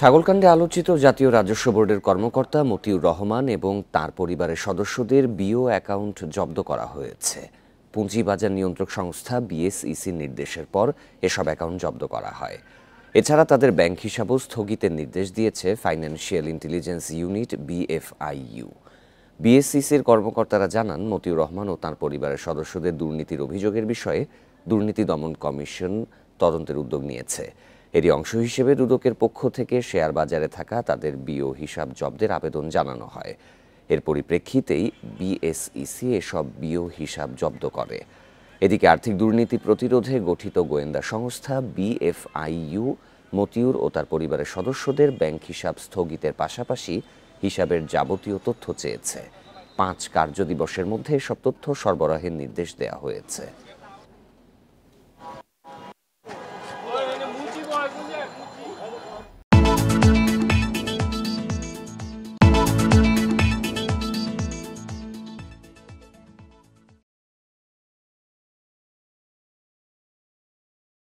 ছাগলকাণ্ডে আলোচিত জাতীয় রাজস্ব বোর্ডের কর্মকর্তা মতিউর রহমান এবং তার পরিবারের সদস্যদের বিও অ্যাকাউন্ট জব্দ করা হয়েছে পুঁজিবাজার নিয়ন্ত্রক সংস্থা বিএসইসির নির্দেশের পর এসব অ্যাকাউন্ট জব্দ করা হয় এছাড়া তাদের ব্যাংক হিসাবও স্থগিতের নির্দেশ দিয়েছে ফাইন্যান্সিয়াল ইন্টেলিজেন্স ইউনিট বিএফআইইউ বিএসসিসির কর্মকর্তারা জানান মতিউর রহমান ও তার পরিবারের সদস্যদের দুর্নীতির অভিযোগের বিষয়ে দুর্নীতি দমন কমিশন তদন্তের উদ্যোগ নিয়েছে এরই অংশ হিসেবে দুদকের পক্ষ থেকে শেয়ার বাজারে থাকা তাদের বিও হিসাব জব্দের আবেদন জানানো হয় এর পরিপ্রেক্ষিতেই বিএসইসি এসব বিও হিসাব জব্দ করে এদিকে আর্থিক দুর্নীতি প্রতিরোধে গঠিত গোয়েন্দা সংস্থা বিএফআইইউ মতিউর ও তার পরিবারের সদস্যদের ব্যাংক হিসাব স্থগিতের পাশাপাশি হিসাবের যাবতীয় তথ্য চেয়েছে পাঁচ কার্যদিবসের মধ্যে এসব তথ্য সরবরাহের নির্দেশ দেওয়া হয়েছে